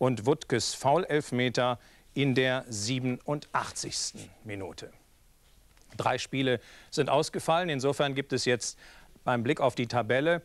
und Wuttkes Foulelfmeter in der 87. Minute. Drei Spiele sind ausgefallen. Insofern gibt es jetzt beim Blick auf die Tabelle